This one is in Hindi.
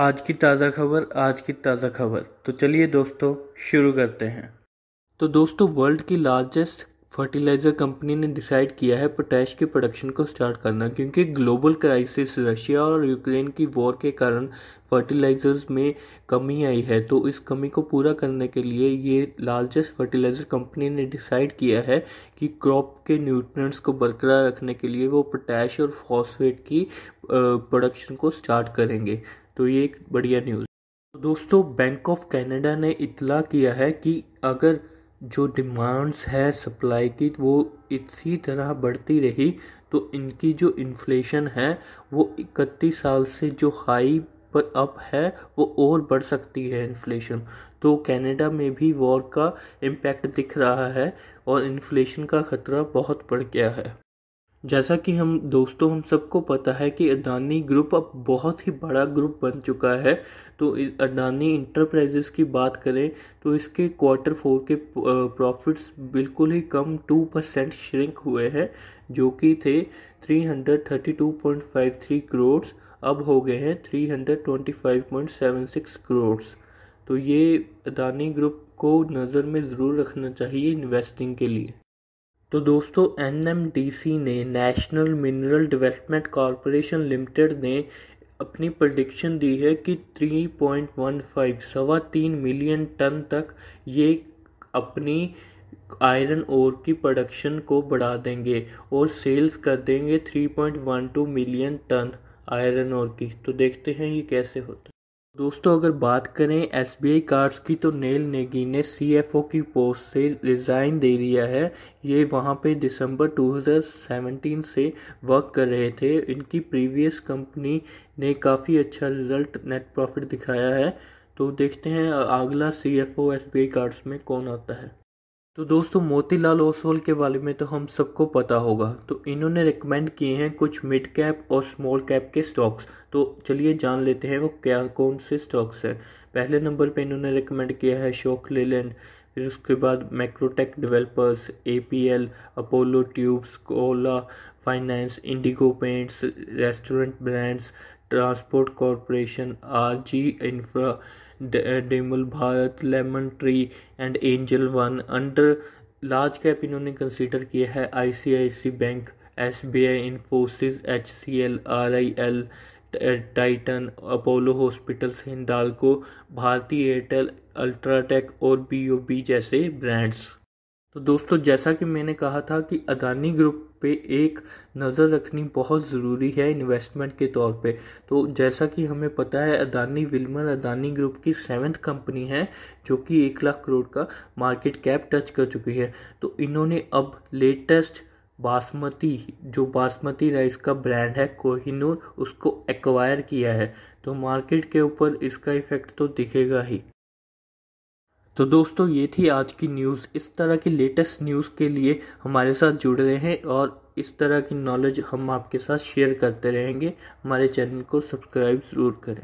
आज की ताज़ा खबर आज की ताज़ा खबर तो चलिए दोस्तों शुरू करते हैं तो दोस्तों वर्ल्ड की लार्जेस्ट फर्टिलाइज़र कंपनी ने डिसाइड किया है पोटैश के प्रोडक्शन को स्टार्ट करना क्योंकि ग्लोबल क्राइसिस रशिया और यूक्रेन की वॉर के कारण फर्टिलाइज़र्स में कमी आई है तो इस कमी को पूरा करने के लिए ये लार्जेस्ट फर्टिलाइज़र कंपनी ने डिसाइड किया है कि क्रॉप के न्यूट्रिएंट्स को बरकरार रखने के लिए वो पोटैश और फॉस्फेट की प्रोडक्शन को स्टार्ट करेंगे तो ये एक बढ़िया न्यूज़ तो दोस्तों बैंक ऑफ कनाडा ने इतला किया है कि अगर जो डिमांड्स है सप्लाई की वो इसी तरह बढ़ती रही तो इनकी जो इन्फ्लेशन है वो इकतीस साल से जो हाई पर अप है वो और बढ़ सकती है इन्फ्लेशन तो कनाडा में भी वॉर का इम्पैक्ट दिख रहा है और इन्फ्लेशन का ख़तरा बहुत बढ़ गया है जैसा कि हम दोस्तों हम सबको पता है कि अडानी ग्रुप अब बहुत ही बड़ा ग्रुप बन चुका है तो अडानी इंटरप्राइजेस की बात करें तो इसके क्वार्टर फोर के प्रॉफिट्स बिल्कुल ही कम टू परसेंट श्रिंक हुए हैं जो कि थे 332.53 करोड़ अब हो गए हैं 325.76 करोड़ तो ये अदानी ग्रुप को नज़र में ज़रूर रखना चाहिए इन्वेस्टिंग के लिए तो दोस्तों एनएमडीसी ने national mineral development corporation limited ने अपनी प्रडिक्शन दी है कि 3.15 सवा तीन मिलियन टन तक ये अपनी आयरन ओर की प्रोडक्शन को बढ़ा देंगे और सेल्स कर देंगे 3.12 मिलियन टन आयरन ओर की तो देखते हैं ये कैसे होता है दोस्तों अगर बात करें एस बी आई कार्ड्स की तो नेल नेगी ने सी एफ़ ओ की पोस्ट से रिज़ाइन दे दिया है ये वहाँ पे दिसंबर 2017 से वर्क कर रहे थे इनकी प्रीवियस कंपनी ने काफ़ी अच्छा रिजल्ट नेट प्रॉफिट दिखाया है तो देखते हैं अगला C F O S B I cards में कौन आता है तो दोस्तों मोतीलाल ओसवाल के बारे में तो हम सबको पता होगा तो इन्होंने रिकमेंड किए हैं कुछ मिड कैप और स्मॉल कैप के स्टॉक्स तो चलिए जान लेते हैं वो क्या कौन से स्टॉक्स हैं पहले नंबर पे इन्होंने रिकमेंड किया है शोक लेलैंड फिर उसके बाद Macrotech developers A P L Apollo tubes कोला finance Indigo paints restaurant brands transport corporation R G infra डेमल Bharat lemon tree and angel one under large cap इन्होंने कंसीडर किया है ICICI bank S B I Infosys H C L R I L Titan Apollo hospitals Hindalco Bharti Airtel UltraTech और बी ओ बी जैसे ब्रांड्स तो दोस्तों जैसा कि मैंने कहा था कि अदानी ग्रुप पे एक नज़र रखनी बहुत ज़रूरी है इन्वेस्टमेंट के तौर पे तो जैसा कि हमें पता है अदानी विल्मर अदानी ग्रुप की सेवन्थ कंपनी है जो कि एक लाख करोड़ का मार्केट कैप टच कर चुकी है तो इन्होंने अब लेटेस्ट बासमती जो बासमती राइस का ब्रांड है कोहिनूर उसको एक्वायर किया है तो मार्केट के ऊपर इसका इफ़ेक्ट तो दिखेगा ही तो दोस्तों ये थी आज की न्यूज़ इस तरह की लेटेस्ट न्यूज़ के लिए हमारे साथ जुड़ रहे हैं और इस तरह की नॉलेज हम आपके साथ शेयर करते रहेंगे हमारे चैनल को सब्सक्राइब ज़रूर करें